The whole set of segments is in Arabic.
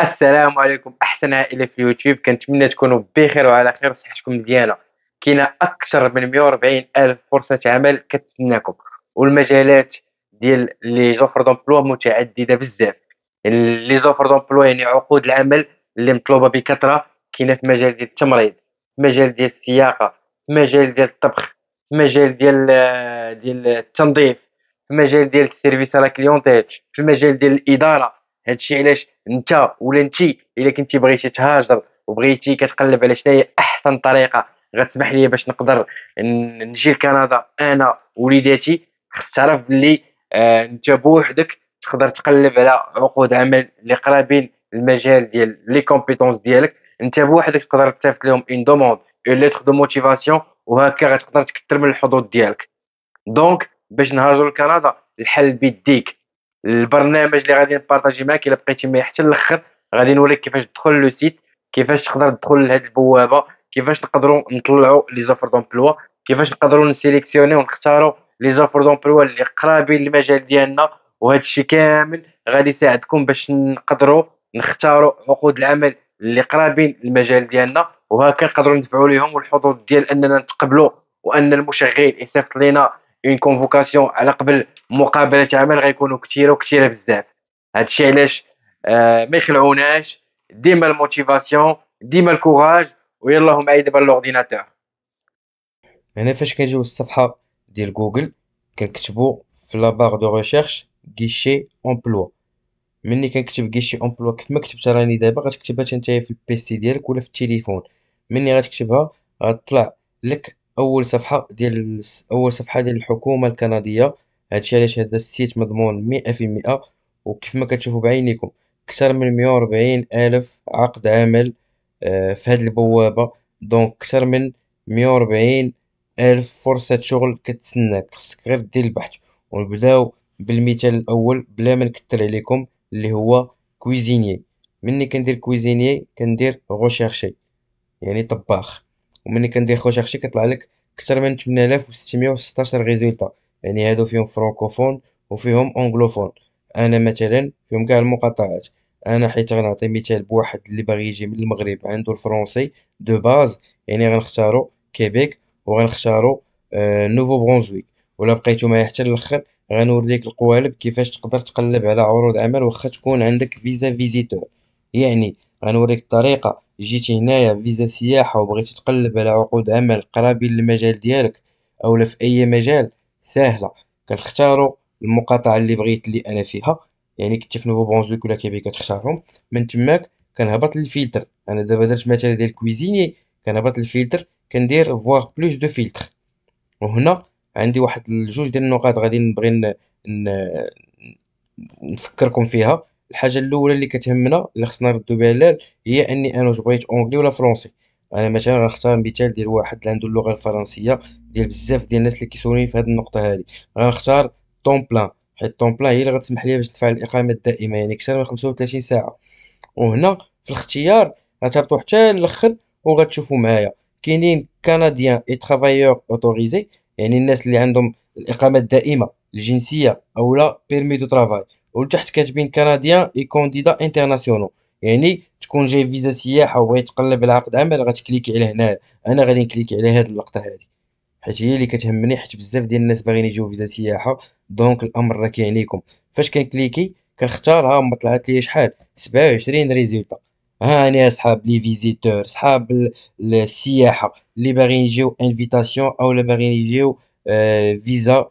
السلام عليكم احسن عائله في اليوتيوب كنتمنى تكونوا بخير وعلى خير وصحتكم مزيانه كاينه اكثر من 140 الف فرصه عمل كتسناكم والمجالات ديال لي زوفر دومبلوا متعدده بزاف يعني لي زوفر دومبلوا يعني عقود العمل اللي مطلوبه بكثره كاينه في مجال ديال التمريض في مجال ديال السياقه مجال ديال الطبخ في مجال ديال ديال التنظيف في مجال ديال السيرفيس على كليونتيل في مجال ديال الاداره هادشي علاش انت ولا انت الا كنتي بغيتي تهاجر وبغيتي كتقلب على شناهي احسن طريقه غتسمح لي باش نقدر نجي لكندا انا وليداتي خاص تعرف بلي آه انت بوحدك تقدر تقلب على عقود عمل اللي قرابين المجال ديال لي كومبيتونس ديالك انت بوحدك تقدر تصيفط لهم اون دوموند اون ليتر دو موتيفاسيون وهكا غتقدر تكثر من الحظوظ ديالك دونك باش نهاجر لكندا الحل بيديك البرنامج اللي غادي نبارطاجي معاك الا بقيتي معايا حتى الاخر غادي نوريك كيفاش تدخل لو سيت كيفاش تقدر تدخل لهاد البوابه كيفاش نقدروا نطلعوا لي زوفر دومبلوا كيفاش نقدروا نسيليكسيوني ونختاروا لي زوفر دومبلوا اللي قرابين للمجال ديالنا وهذا الشيء كامل غادي يساعدكم باش نقدروا نختاروا عقود العمل اللي قرابين للمجال ديالنا وهكا نقدروا ندفعوا لهم والحظوظ ديال اننا نتقبلوا وان المشغل يصيفط لينا اون كونفوكاسيون على قبل مقابله عمل غيكونوا كثيره وكثيره بزاف هادشي علاش آه، ما يخلعوناش ديما الموتيفاسيون ديما الكوراج ويلا هما معايا دابا لورديناتور هنا فاش كنجيو للصفحه ديال جوجل كنكتبوا في لا بار دو ريشيرش غيشي امبلوا ملي كنكتب غيشي امبلوا كيف ما كتبت راني دابا غتكتبها حتى في البيسي ديالك ولا في التليفون ملي غتكتبها غتطلع لك اول صفحه ديال اول صفحه ديال الحكومه الكنديه هادشي علاش هذا السيت مضمون 100% وكيف ما كتشوفوا بعينيكم اكثر من 140 الف عقد عمل آه، في هذه البوابه دونك اكثر من 140 الف فرصه شغل كتسناك خصك غير دير البحث ونبداو بالمثال الاول بلا ما نكثر عليكم اللي هو كويزينيي مني كندير كويزينيي كندير غوشيرشي يعني طباخ ومني كندير خوشيرشي كيطلع لك اكثر من 8616 ريزولتا يعني هادو فيهم فرانكوفون وفيهم اونكلوفون انا مثلا فيهم كاع المقاطعات انا حيت غنعطي مثال بواحد اللي باغي يجي من المغرب عنده الفرونسي دو باز يعني غنختارو كيبيك وغنختارو آه نوفو برونزويك ولا بقيتو معايا حتى الاخر غنوريك القوالب كيفاش تقدر تقلب على عروض عمل واخا تكون عندك فيزا فيزيتور يعني غنوريك الطريقه جيتي هنايا فيزا سياحة وبغيتي تقلب على عقود عمل قرابين للمجال ديالك أولا في أي مجال ساهلة كنختارو المقاطعة اللي بغيت اللي أنا فيها يعني كنت في نوفو بونزويك ولا كيبي كتختارهم من تماك كنهبط للفلتر أنا دابا درت مثال ديال كويزيني كنهبط للفلتر كندير فواغ بلوس دو فلتر وهنا عندي واحد الجوج ديال النقاط غادي نبغي نفكركم فيها الحاجه الاولى اللي كتهمنا اللي خصنا نردو بها لال هي اني انا واش بغيت اونغلي ولا فرونسي انا مثلا غنختار مثال ديال واحد اللي عنده اللغه الفرنسيه ديال بزاف ديال الناس اللي كيسولوني في هذه النقطه هذه غنختار طون بلان حيت طون بلان هي اللي غتسمح لي باش ندفع الاقامه الدائمه يعني اكثر من 35 ساعه وهنا في الاختيار غتهبطوا حتى الاخر وغتشوفوا معايا كاينين كنديان اي ترافايور اوتوريزي يعني الناس اللي عندهم الاقامه الدائمه الجنسيه او لا بيرمي دو ترافاي ولتحت كاتبين كنديان اي كونديدا انترناسيونال يعني تكون جاي فيزا سياحه وبغيت تقلب على عقد عمل غتكليكي على هنا انا غادي نكليكي على هذه اللقطه هذه حيت هي اللي كتهمني حيت بزاف ديال الناس باغيين يجيو فيزا سياحه دونك الامر راه كيعنيكم فاش كنكليكي كنختارها آه، ما طلعت لي شحال 27 ريزولتا هاني اصحاب لي فيزيتور صحاب السياحه اللي باغيين يجيو انفيتاسيون او اللي باغيين يجيو آه، فيزا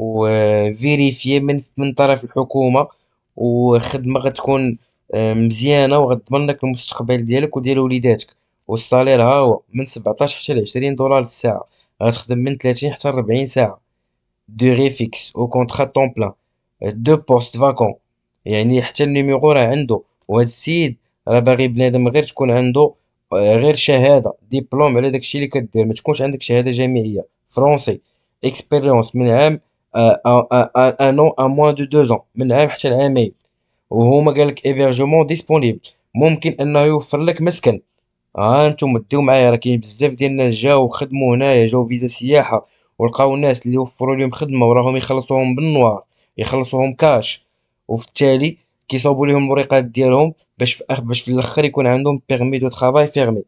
وفيريفيه من من طرف الحكومه وخدمه غتكون آه، مزيانه وغتضمن لك المستقبل ديالك وديال وليداتك والصالير ها هو من 17 حتى ل 20 دولار الساعه غتخدم من 30 حتى 40 ساعه دو فيكس او كونطرا طون بلان دو بوست فاكون يعني حتى النيميرو راه عنده وهذا السيد راه باغي بنادم غير تكون عنده آه، غير شهاده ديبلوم على داكشي اللي كدير ما تكونش عندك شهاده جامعيه فرونسي اكسبيريونس من عام ان ان موان دو دو زون من عام حتى لعامين وهما قال لك ايفيرجمون ديسپونيبل ممكن انه يوفر لك مسكن ها انتم ديو معايا راه كاين بزاف ديال الناس جاو خدموا هنايا جاو فيزا سياحه ولقاو الناس اللي يوفروا لهم خدمه وراهم يخلصوهم بالنوار يخلصوهم كاش وفي التالي كيصاوبوا لهم الوريقات ديالهم باش في باش في الاخر يكون عندهم بيرمي دو طرافاي فيرمي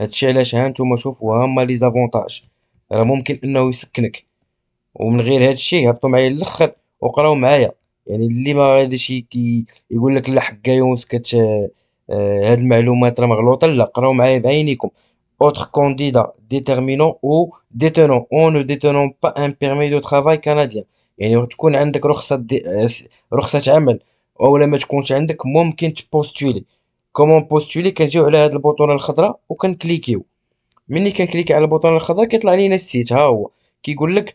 هادشي علاش ها نتوما شوفوا هما لي زافونتاج راه ممكن انه يسكنك ومن غير هذا الشيء هبطوا معايا للاخر وقراو معايا يعني اللي ما غاديش يقول لك لا حكا يونس كت آه، آه، هاد المعلومات راه مغلوطه لا قراو معايا بعينيكم اوتر كونديدا ديتيرمينون او ديتونون ou نو ديتونون با ان بيرمي دو travail canadien يعني تكون عندك رخصة دي... آه، رخصة عمل او لما تكونش عندك ممكن تبوستولي كومون بوستولي كنجيو على هاد البوطونة الخضراء وكنكليكيو ملي كنكليكي على البوطونة الخضراء كيطلع لينا السيت ها هو كيقول لك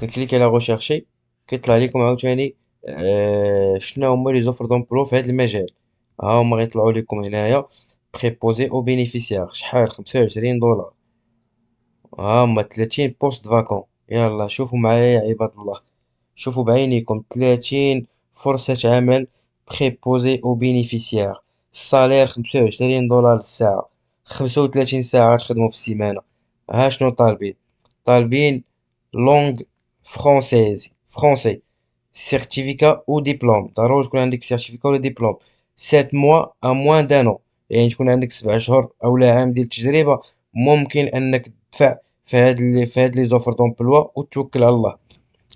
كنكليك على غوشيرشي كيطلع لكم عاوتاني آه، شنو هما لي زوفر دومبلو في هذا المجال ها هما غيطلعوا لكم هنايا بريبوزي او بينيفيسيار شحال 25 دولار ها هما 30 بوست فاكون يلا شوفوا معايا يا عباد الله شوفوا بعينيكم 30 فرصة عمل بريبوزي او بينيفيسيار الصالير 25 دولار الساعة 35 ساعة تخدموا في السيمانة ها شنو طالبين طالبين لونغ فرونسيزي فرونسي سيرتيفيكا او ديبلوم ضروري تكون عندك سيرتيفيكا ولا ديبلوم سات موا ا موان دانو يعني تكون عندك سبع شهور اولا عام ديال التجربه ممكن انك تدفع في هاد في هاد لي زوفر دومبلوا وتوكل على الله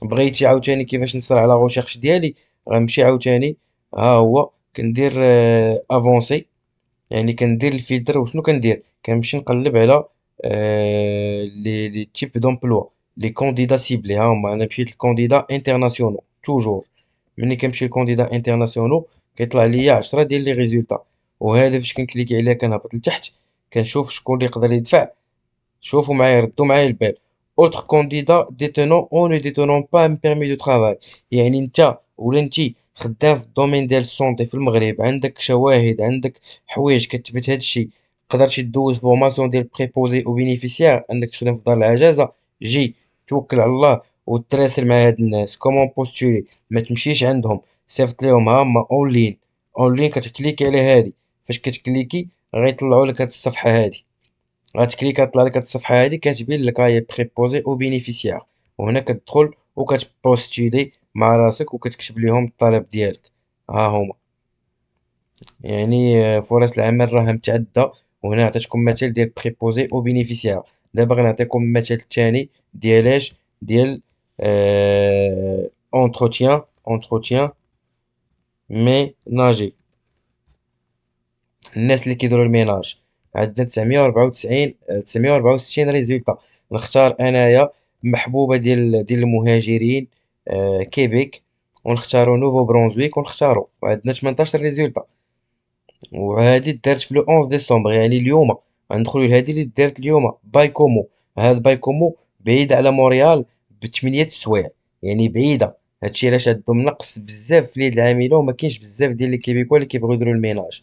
بغيتي عاوتاني كيفاش نصر على غوشيرش ديالي غنمشي عاوتاني ها هو كندير افونسي يعني كندير الفلتر وشنو كندير كنمشي نقلب على لي لي تيب دومبلوا les candidats ciblés. Hein, on a les candidats internationaux, toujours. ملي كنمشي لكونديدا انترناسيونو كيطلع ليا 10 ديال لي ريزولتا وهذا فاش كنكليكي عليه كنهبط لتحت كنشوف خدام في الدومين ديال في المغرب عندك شواهد عندك حوايج كتبت ديال في دار جي توكل على الله وتراسل مع هاد الناس كومون بوستولي ما تمشيش عندهم صيفط ليهم ها هما اونلاين اونلاين كتكليكي على هادي فاش كتكليكي غيطلعوا لك هاد الصفحه هادي غتكليك غتطلع لك هاد الصفحه هادي كتبين لك هي بريبوزي او بينيفيسيار وهنا كتدخل وكتبوستولي مع راسك وكتكتب ليهم الطلب ديالك ها هما يعني آه، فرص العمل راها متعدده وهنا عطيتكم مثال ديال بريبوزي او بينيفيسيار دابا غنعطيكم المثال الثاني ديال اش ديال اونتروتيان اونتروتيان ميناجي الناس اللي كيديروا الميناج عندنا 994 964 ريزولتا نختار انايا محبوبه ديال ديال المهاجرين آه كيبيك ونختاروا نوفو برونزويك ونختاروا وعندنا 18 ريزولتا وهذه دارت في لو 11 ديسمبر يعني اليوم غندخلو لهادي اللي دارت اليوم باي كومو هاد باي كومو بعيد على مونريال 8 سوايع يعني بعيده هادشي علاش عندهم نقص بزاف في اليد العامله وما كاينش بزاف ديال لي كيبيكو اللي كيبغيو يديروا الميناج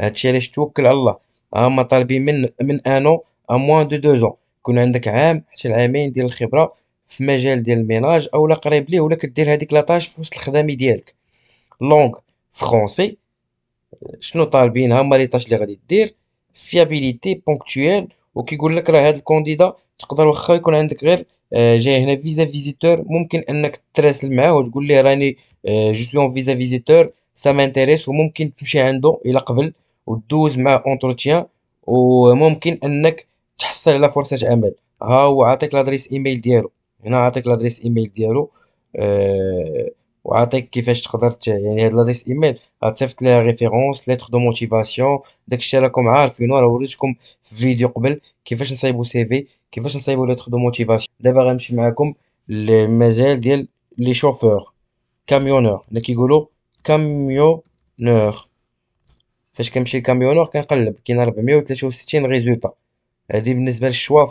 هادشي علاش توكل على الله هما طالبين من من انو ا موان دو دو زون يكون عندك عام حتى العامين ديال الخبره في مجال ديال الميناج اولا قريب ليه ولا كدير هذيك لاطاج في وسط الخدامي ديالك لونغ فرونسي شنو طالبين هما لي طاش اللي غادي دير فيابيليتي بونكتويل وكيقول لك راه هذا الكونديدا تقدر واخا يكون عندك غير جاي هنا فيزا فيزيتور ممكن انك تراسل معاه وتقول ليه راني جو سوي فيزا فيزيتور سا مانتيريس وممكن تمشي عنده الى قبل ودوز معاه اونتروتيان وممكن انك تحصل على فرصه عمل ها هو عاطيك لادريس ايميل ديالو هنا عاطيك لادريس ايميل ديالو أه وعطيك كيفاش تقدر يعني هاد لاديس ايميل غتصيفط ليها ريفيرونس ليتر دو موتيفاسيون داكشي راكم عارفينو راه وريتكم في فيديو قبل كيفاش نصايبو سي في كيفاش نصايبو ليتر دو موتيفاسيون دابا غنمشي معاكم للمجال ديال لي شوفور كاميونور اللي كيقولوا كاميونور فاش كنمشي لكاميونور كنقلب كاين 463 ريزولتا هادي بالنسبه للشوا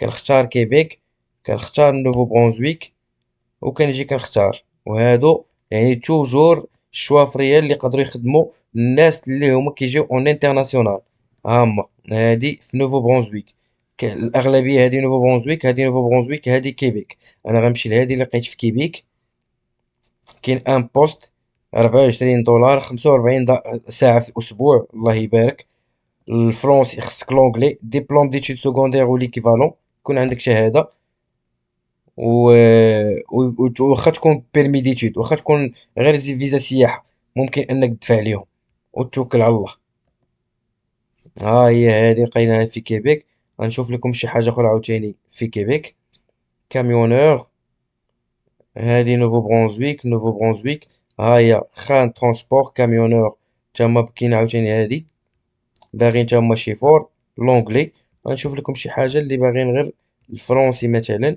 كنختار كيبيك كنختار نوفو برونزويك وكنجي كنختار وهادو يعني توجور الشوافريه اللي يقدروا يخدموا الناس اللي هما كيجيو اون انترناسيونال هاما هما هادي في نوفو برونزويك الاغلبيه هادي نوفو برونزويك هادي نوفو برونزويك هادي كيبيك انا غنمشي لهادي اللي لقيت في كيبيك كاين ان بوست 24 دولار 45 ساعه في الاسبوع الله يبارك الفرونسي خصك لونغلي ديبلوم ديتود سكوندير وليكيفالون يكون عندك شهاده و واخا تكون بيرمي ديتود واخا تكون غير زي فيزا سياحه ممكن انك تدفع ليهم وتوكل على الله ها هي هذه لقيناها في كيبيك غنشوف لكم شي حاجه اخرى عاوتاني في كيبيك كاميونور هذه نوفو برونزويك نوفو برونزويك ها هي خان ترونسبور كاميونور تما بكينا عاوتاني هذه باغيين تما شي فور لونغلي غنشوف لكم شي حاجه اللي باغيين غير الفرنسي مثلا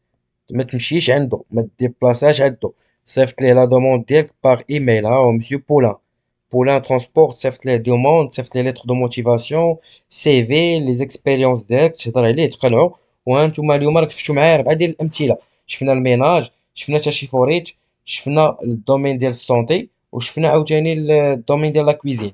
ما تمشيش عندو ما ديبلاصاش عندو صيفط ليه لا دوموند ديالك باغ ايميل ها مسيو بولان بولان ترونسبورت صيفط ليه دوموند صيفط ليه ليتر دو موتيفاسيون سي في لي زيكسبيريونس ديالك تهضر عليه تقنعو وها نتوما اليوم راك شفتو معايا ربعه ديال الامثله شفنا الميناج شفنا تاشي فوريت شفنا الدومين ديال السونتي وشفنا عاوتاني الدومين ديال لا كويزين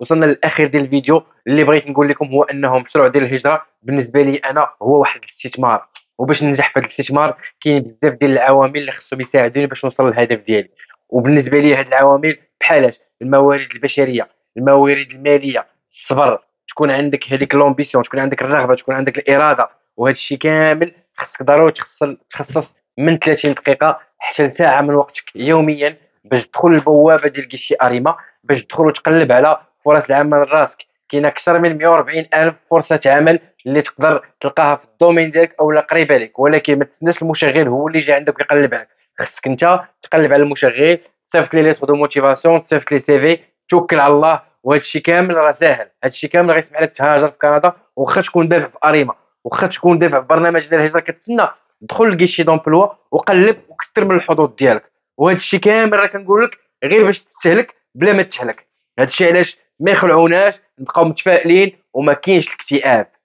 وصلنا للاخير ديال الفيديو اللي بغيت نقول لكم هو انه مشروع ديال الهجره بالنسبه لي انا هو واحد الاستثمار وباش ننجح في الاستثمار كاين بزاف ديال العوامل اللي خصهم يساعدوني باش نوصل للهدف ديالي وبالنسبه لي هاد العوامل بحالاش الموارد البشريه الموارد الماليه الصبر تكون عندك هذيك لومبيسيون تكون عندك الرغبه تكون عندك الاراده وهذا الشيء كامل خصك ضروري تخصص من 30 دقيقه حتى ساعه من وقتك يوميا باش تدخل للبوابه ديال كيشي اريما باش تدخل وتقلب على فرص العمل راسك كاين اكثر من 140 الف فرصه عمل اللي تقدر تلقاها في الدومين ديالك اولا قريبه لك ولكن ما تستناش المشغل هو اللي جا عندك يقلب عليك خصك انت تقلب على المشغل تصيفط ليه ليتر دو موتيفاسيون تصيفط ليه سي في توكل على الله وهذا الشيء كامل راه ساهل هذا الشيء كامل غيسمح لك تهاجر في كندا واخا تكون دافع في اريما واخا تكون دافع في برنامج ديال الهجره كتسنى دخل لكيشي دومبلوا وقلب وكثر من الحظوظ ديالك وهذا الشيء كامل راه كنقول لك غير باش تستهلك بلا ما تهلك هذا الشيء علاش ما يخلعوناش نبقاو متفائلين وما كاينش الاكتئاب